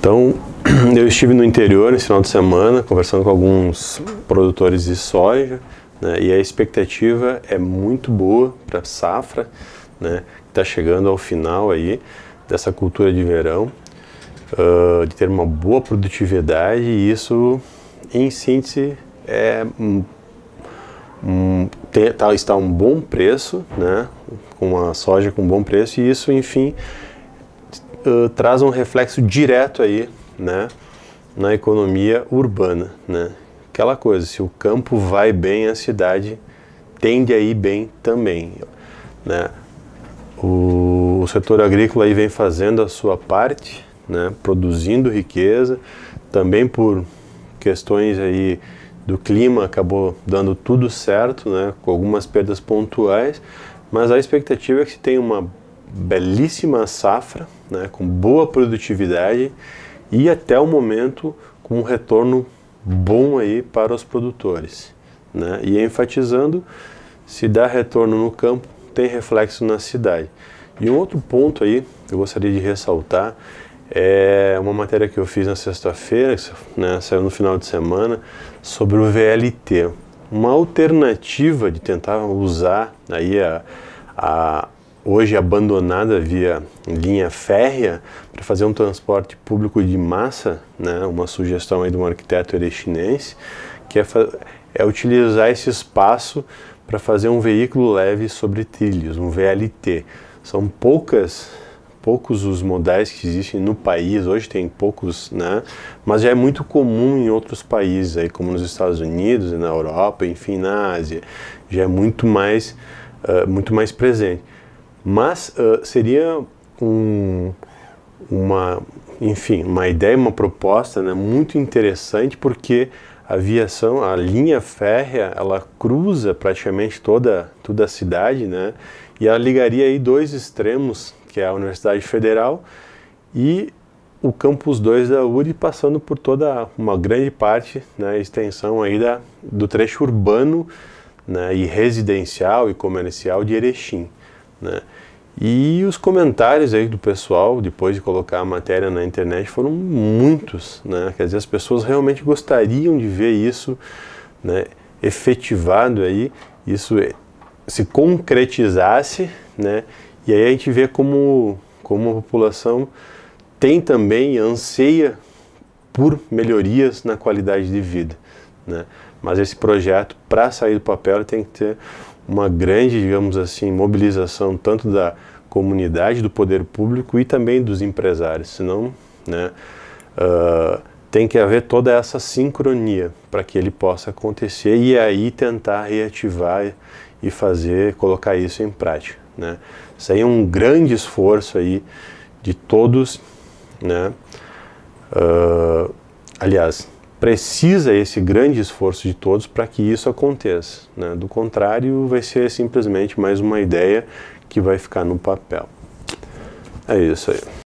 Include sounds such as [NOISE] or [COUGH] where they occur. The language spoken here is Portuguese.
Então, [CLEARS THROAT] eu estive no interior nesse final de semana conversando com alguns produtores de soja né, e a expectativa é muito boa para a safra, né, que está chegando ao final aí dessa cultura de verão, uh, de ter uma boa produtividade e isso, em síntese, é um, um, ter, tá, está um bom preço, né, com uma soja com um bom preço e isso, enfim, uh, traz um reflexo direto aí, né, na economia urbana, né? Aquela coisa, se o campo vai bem, a cidade tende a ir bem também, né? O, o setor agrícola aí vem fazendo a sua parte, né, produzindo riqueza, também por questões aí do clima acabou dando tudo certo, né, com algumas perdas pontuais, mas a expectativa é que se tenha uma belíssima safra, né, com boa produtividade e até o momento com um retorno bom aí para os produtores. Né? E enfatizando, se dá retorno no campo, tem reflexo na cidade. E um outro ponto aí que eu gostaria de ressaltar é uma matéria que eu fiz na sexta-feira, né, saiu no final de semana, sobre o VLT. Uma alternativa de tentar usar aí a, a hoje abandonada via linha férrea para fazer um transporte público de massa, né? uma sugestão aí de um arquiteto erechinense, que é, é utilizar esse espaço para fazer um veículo leve sobre trilhos, um VLT. São poucas poucos os modais que existem no país, hoje tem poucos, né? Mas já é muito comum em outros países, aí, como nos Estados Unidos, e na Europa, enfim, na Ásia. Já é muito mais, uh, muito mais presente. Mas uh, seria um, uma, enfim, uma ideia, uma proposta né, muito interessante porque a aviação, a linha férrea, ela cruza praticamente toda, toda a cidade, né? E ela ligaria aí dois extremos, que é a Universidade Federal e o campus 2 da URI, passando por toda uma grande parte, né, extensão aí da, do trecho urbano né, e residencial e comercial de Erechim. Né? E os comentários aí do pessoal, depois de colocar a matéria na internet, foram muitos, né? Quer dizer, as pessoas realmente gostariam de ver isso né, efetivado aí, isso é, se concretizasse, né? E aí a gente vê como, como a população tem também, anseia por melhorias na qualidade de vida, né? Mas esse projeto, para sair do papel, tem que ter uma grande, digamos assim, mobilização tanto da comunidade, do poder público e também dos empresários. Senão, né, uh, tem que haver toda essa sincronia para que ele possa acontecer e aí tentar reativar e fazer, colocar isso em prática. Né? Isso aí é um grande esforço aí de todos, né? Uh, aliás, precisa esse grande esforço de todos para que isso aconteça. Né? Do contrário, vai ser simplesmente mais uma ideia que vai ficar no papel. É isso aí.